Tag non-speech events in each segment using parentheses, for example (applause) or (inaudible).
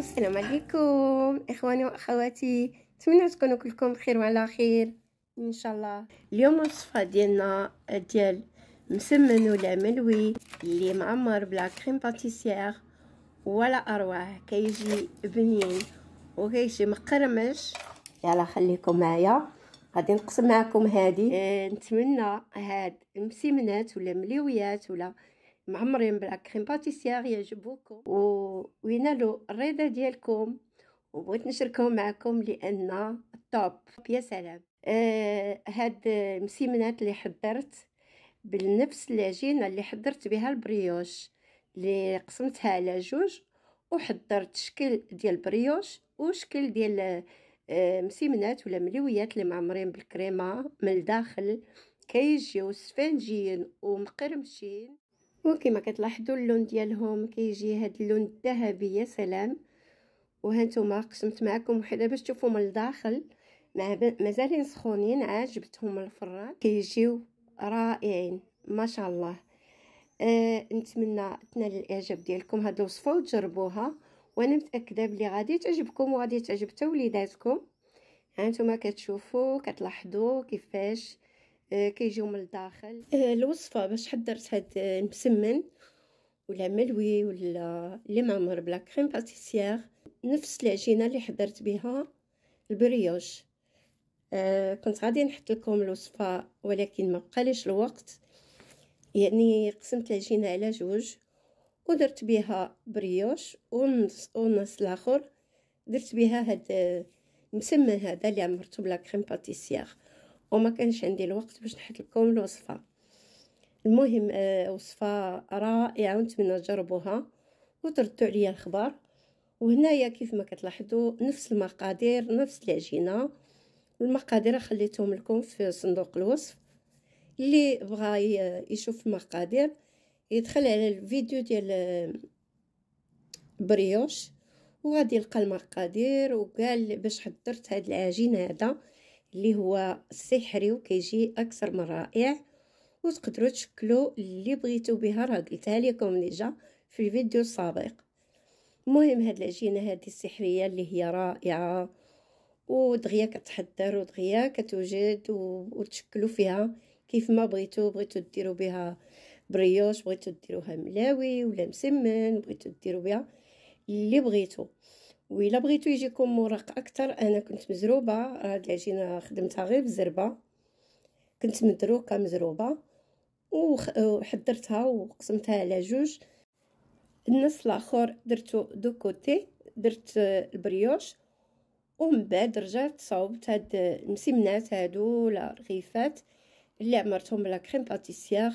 السلام عليكم اخواني واخواتي نتمنى تكونوا كلكم بخير وعلى خير ان شاء الله اليوم الوصفه ديالنا ديال مسمن ولا ملوي اللي معمر بلا كريم باتيسير ولا اروع كيجي بنين وكيجي مقرمش يلا خليكم معايا غادي نقسم معكم هذه آه، نتمنى هاد المسمنات ولا مليويات ولا معمرين مريم باتيسيير يعجبوكم و... وينالو الرضا ديالكم وبغيت نشركو معكم لان الطوب يا سلام آه هاد المسيمنات اللي حضرت بنفس العجينه اللي حضرت بها البريوش اللي قسمتها على جوج وحضرت شكل ديال بريوش وشكل ديال آه مسيمنات ولا ملويات اللي معمرين بالكريمه من الداخل كيجيو سفنجين ومقرمشين وكما كتلاحظوا اللون ديالهم كيجي هاد اللون الذهبي يا سلام وهانتوما قسمت معكم وحده باش تشوفوا من الداخل مازالين سخونين عجبتهم الفران كيجيو رائعين ما شاء الله آه نتمنى تنال الاعجاب ديالكم هاد الوصفه وتجربوها وانا متاكده بلي غادي تعجبكم وغادي تعجب حتى وليداتكم هانتوما كتشوفوا كتلاحظوا كيفاش آه، كيجيو من الداخل آه، الوصفه باش حضرت هاد آه، المسمن ولا ملوي ولا اللي معمر بلا كريم باتيسيير نفس العجينه اللي حضرت بها البريوش كنت غادي نحط لكم الوصفه ولكن ما بقاليش الوقت يعني قسمت العجينه على جوج ودرت بها بريوش ونص ونص الاخر درت بها هاد المسمن هذا اللي عمرته بلا كريم باتيسيير وما كانش عندي الوقت باش نحط لكم الوصفه المهم آه وصفه رائعه ونتمنى تجربوها وتردوا عليا الخبر وهنايا كيف ما كتلاحظوا نفس المقادير نفس العجينه المقادير خليتهم لكم في صندوق الوصف اللي بغى يشوف المقادير يدخل على الفيديو ديال آه، بريوش وغادي يلقى المقادير وقال باش حضرت هاد العجين هذا اللي هو سحري وكيجي اكثر من رائع وتقدروا تشكلوا اللي بغيتو بها راه قلتها لكم ديجا في الفيديو السابق المهم هاد العجينه هذه السحريه اللي هي رائعه ودغيا كتحضر ودغيا كتوجد وتشكلوا فيها كيف ما بغيتو بغيتو ديروا بها بريوش بغيتو ديروها ملاوي ولا مسمن بغيتو ديروا بها اللي بغيتو وإلا بغيتو يجيكم مورق اكثر انا كنت مزروبه هاد العجينه خدمتها غير بزربة كنت مدروكه مزروبه وحضرتها وقسمتها على جوج النص الاخر درتو دو كوتي درت البريوش ومن بعد رجعت صاوبت هاد المسمنات هادو ولا رغيفات اللي عمرتهم بلا كريم باتيسيغ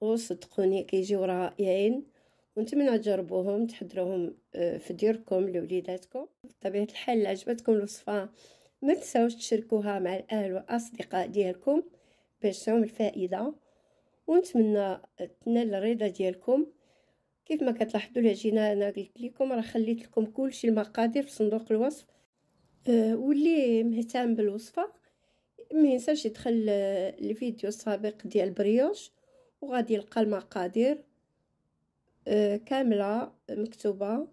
وصدقوني كيجيو رائعين ونتمنى تجربوهم تحضروهم آه، في ديركم لوليداتكم بطبيعه الحال عجبتكم الوصفه ما تنساوش تشاركوها مع الاهل والاصدقاء ديالكم باش تعم الفائده ونتمنى تنال الرضا ديالكم كيف ما كتلاحظوا العجينه انا قلت لكم راه خليت لكم كلشي المقادير في صندوق الوصف أه واللي مهتم بالوصفه ما ينساش يدخل آه، الفيديو السابق ديال بريوش وغادي يلقى المقادير آه، كامله مكتوبه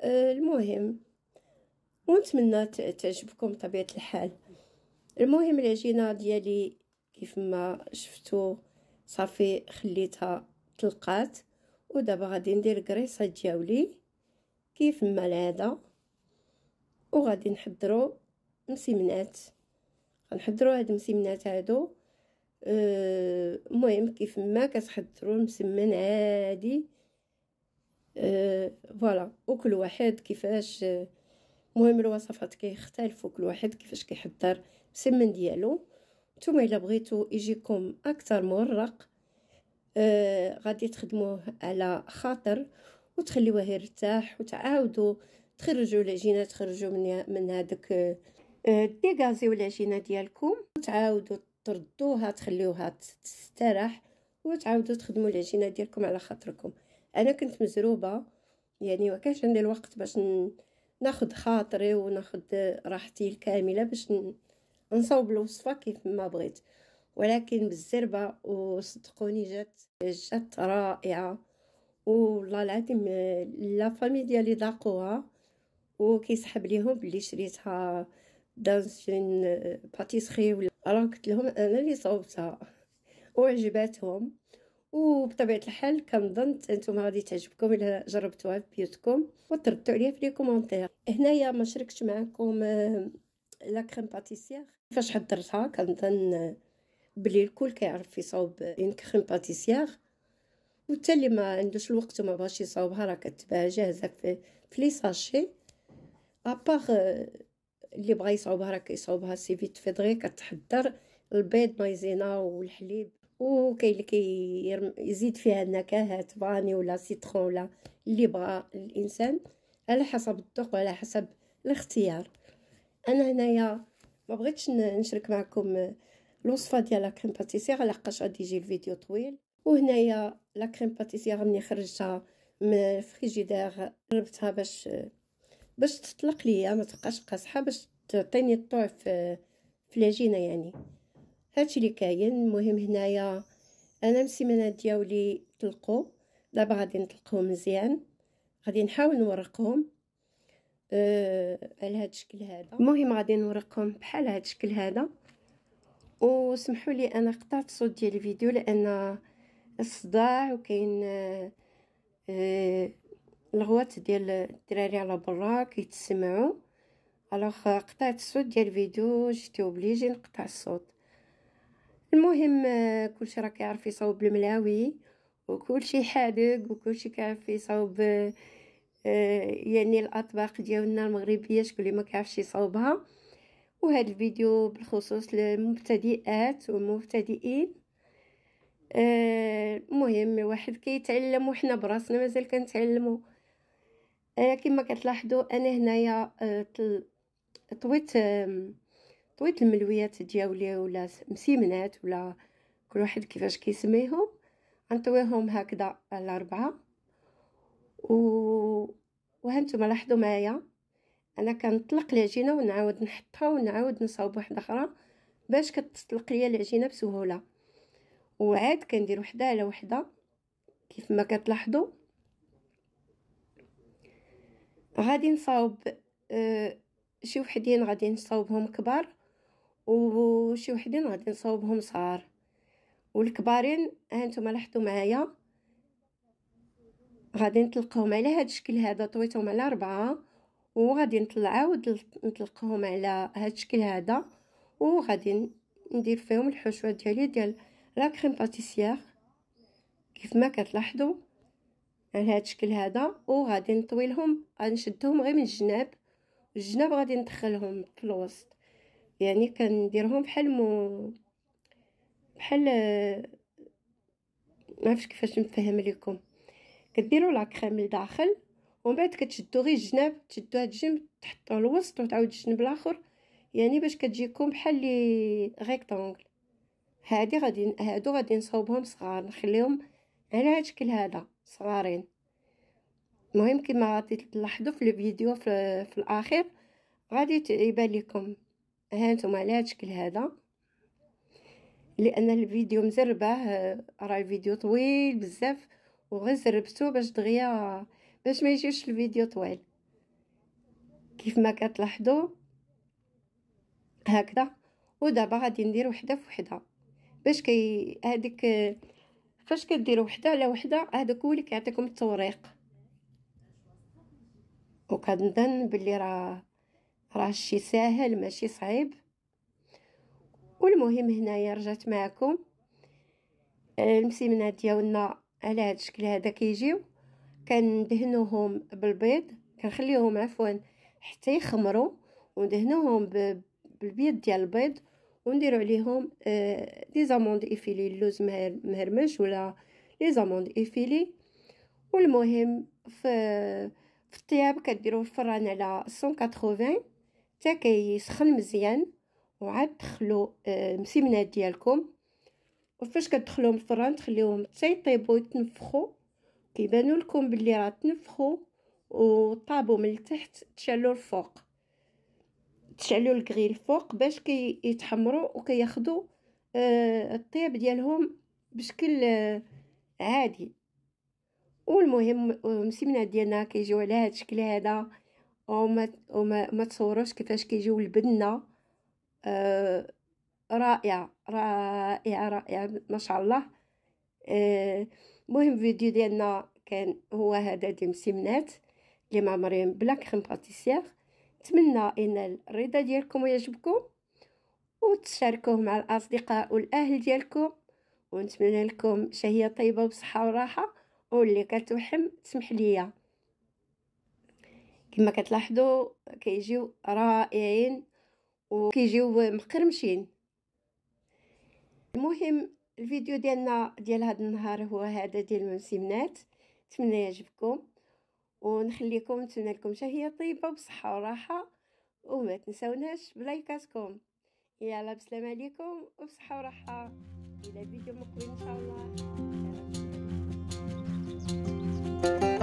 آه، المهم ونتمنى تعجبكم بطبيعه الحال المهم العجينه ديالي كيف ما شفتو صافي خليتها طلقات ودابا غادي ندير كريصه دياولي كيف ما العاده وغادي نحضرو مسمنات غنحضرو هاد المسمنات هادو آه، المهم كيف ما كتحضرو المسمن عادي آه، فوالا وكل واحد كيفاش المهم آه، الوصفات كيختلفوا كل واحد كيفاش كيحضر السمن ديالو نتوما الا بغيتو يجيكم اكثر مورق آه، غادي تخدموه على خاطر وتخليوه يرتاح وتعاودوا تخرجوا العجينه تخرجوا من من هذاك آه ديغازيو العجينه ديالكم وتعاودوا تردوها تخليوها تستراح وتعاودوا تخدموا العجينه ديالكم على خاطركم انا كنت مزروبه يعني ما كانش عندي الوقت باش ناخد خاطري وناخذ راحتي الكامله باش نصاوب الوصفه كيف ما بغيت ولكن بالزربه وصدقوني جات جات رائعه والله العظيم لا فامي ديالي ذاقوها وكيسحب ليهم بلي شريتها دانسين باتيسري ولا قلت لهم انا اللي صوبتها (laughs) وعجباتهم وبطبيعه الحال كنظن انتم غادي تعجبكم الا جربتوها في بيوتكم وتردوا عليا في لي كومونتير هنايا ما شاركتش معكم آه، لا كريم باتيسيير كيفاش حضرتها كنظن بلي الكل كيعرف يصاوب ان كريم باتيسيير وحتى اللي ما عندوش الوقت وما بغاش يصاوبها راه كتباع جاهزه في لي ساشي ابار آه، اللي بغا يصاوبها راه كيصاوبها سي فيت فيدري كتحضر البيض مايزينا والحليب وكاين اللي كيزيد فيها النكهات فاني ولا سيترون ولا اللي بغى الانسان على حسب الذوق وعلى حسب الاختيار انا هنايا ما بغيتش نشرك معكم الوصفه ديال لا كريم باتيسير لحقاش غادي يجي الفيديو طويل وهنايا لا كريم باتيسير ملي خرجتها من الفريجيدير جربتها باش باش تطلق ليا ما تبقاش قاصحه باش تعطيني الطوع في العجينه يعني هادشي اللي كاين المهم هنايا انا المسيمانات دياولي طلقوا دابا غادي نطلقو مزيان غادي نحاول نورقهم أه على هاد الشكل هذا المهم غادي نورقهم بحال هاد الشكل هذا وسمحوا لي انا قطعت الصوت ديال الفيديو لان الصداع وكاين أه الغوات ديال الدراري على برا كيتسمعوا الوغ قطعت الصوت ديال الفيديو جيتي اوبليجي نقطع الصوت المهم آه، كلشي راه كيعرف يصاوب الملاوي شيء حادق شيء كيعرف يصاوب آه، يعني الاطباق ديالنا المغربيه شكون اللي ما كيعرفش يصاوبها وهذا الفيديو بالخصوص للمبتدئات والمبتدئين آه، المهم الواحد كيتعلم وحنا براسنا مازال كنتعلموا كما كتلاحظوا انا هنايا طويت طويت الملويات دياولي ولا مسيمنات ولا كل واحد كيفاش كيسميهم غنطويهم هكذا الاربعه و وهانتوما لاحظوا معايا انا كنطلق العجينه ونعاود نحطها ونعاود نصاوب وحده اخرى باش كتطلق ليا العجينه بسهوله وعاد كندير وحده على وحده كيف ما كتلاحظوا غادي نصاوب أه شي وحدين غادي نصاوبهم كبار وشي وحدين غادي نصاوبهم صغار والكبارين هانتوما لاحظتوا معايا غادي نطلقهم على هذا الشكل هذا طويتهم على ربعة وغادي عاود نطلقهم على هذا الشكل هذا وغادي ندير فيهم الحشوه ديالي ديال لا كريم باتيسيير كيف ما كتلاحظوا على هذا الشكل هذا وغادي نطويلهم غنشدهم غير من الجناب الجناب غادي ندخلهم في الوسط يعني كنديرهم بحال مو بحال ما عرفتش كيفاش نفهم لكم كديروا لاكريم لداخل ومن بعد كتشدوا غير الجناب تشدوا هاد الجنب تحطوا الوسط وتعاود الجنب الاخر يعني باش كتجيكم بحال لي ريكتانغل هادي غادي هادو غادي نصاوبهم صغار نخليهم على هاد الشكل هذا صغارين المهم كما غادي تلاحظوا في الفيديو في, في الاخير غادي يبان لكم هانتم على هذا الشكل هذا لان الفيديو مزربه راه الفيديو طويل بزاف وغير زربته باش دغيا باش ما يجيش الفيديو طويل كيف ما كتلاحظوا هكذا ودابا غادي ندير وحده في وحده باش كي هذيك فاش كديروا وحده على وحده هذاك هو اللي كيعطيكم التوريق وكنظن بلي راه راه شي ساهل ماشي صعيب والمهم هنايا رجعت معكم آه، المسيمنات ديالنا على هذا الشكل هذا كيجيو كندهنوهم بالبيض كنخليهم عفوا حتى يخمروا وندهنوهم بالبيض ديال البيض ونديرو عليهم دي زاموند ايفيلي اللوز مهرمش ولا لي زاموند ايفيلي والمهم في في الطياب كديرو الفران على 180 حتى كيسخن مزيان وعاد دخلوا آه، المسمنات ديالكم وفاش كتدخلوهم الفران تخليوهم حتى يطيبوا يتنفخوا كيبانوا لكم باللي راه تنفخوا وطابوا من التحت تشعلوا الفوق تشعلوا الكغيل الفوق باش كيتحمرو كي وكياخذوا آه الطياب ديالهم بشكل آه عادي والمهم آه، المسمنات ديالنا كيجيو على هذا الشكل هذا وما وما ما تصوروش كيفاش كيجيو البنه آه، رائعه رائعه رائعه ما شاء الله المهم آه، فيديو الفيديو ديالنا كان هو هذا ديال مسمنات لي مريم بلا كريم باتيسيغ نتمنى ان الرضا ديالكم يعجبكم وتشاركوه مع الاصدقاء والاهل ديالكم ونتمنى لكم شهيه طيبه وبصحه وراحه واللي كتوحم تسمح ليا كما كتلاحظوا كيجيو رائعين وكيجيو مقرمشين المهم الفيديو ديالنا ديال هذا النهار هو هذا ديال المسمنات نتمنى يعجبكم ونخليكم نتمنى لكم شهيه طيبه وبصحه وراحه وما تنساوناش بلايكاتكم يلا بسلام عليكم وبصحه وراحه الى فيديو مقبل ان شاء الله